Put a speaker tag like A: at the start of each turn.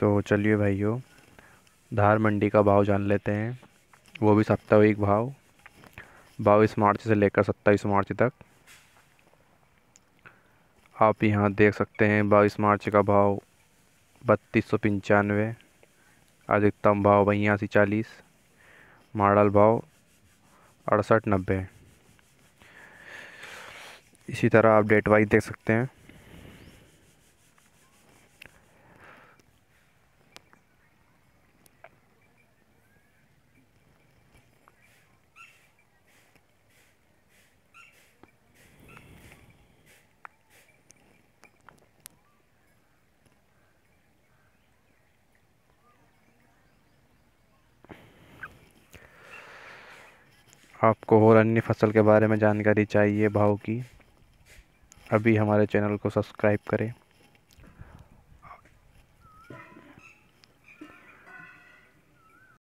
A: तो चलिए भाइयों धार मंडी का भाव जान लेते हैं वो भी साप्ताहिक भाव बाईस मार्च से लेकर सत्ताईस मार्च तक आप यहाँ देख सकते हैं बाईस मार्च का भाव बत्तीस सौ पंचानवे अधिकतम भाव बयासी चालीस मॉडल भाव अड़सठ नब्बे इसी तरह आप डेट वाइज देख सकते हैं आपको और अन्य फसल के बारे में जानकारी चाहिए भाव की अभी हमारे चैनल को सब्सक्राइब करें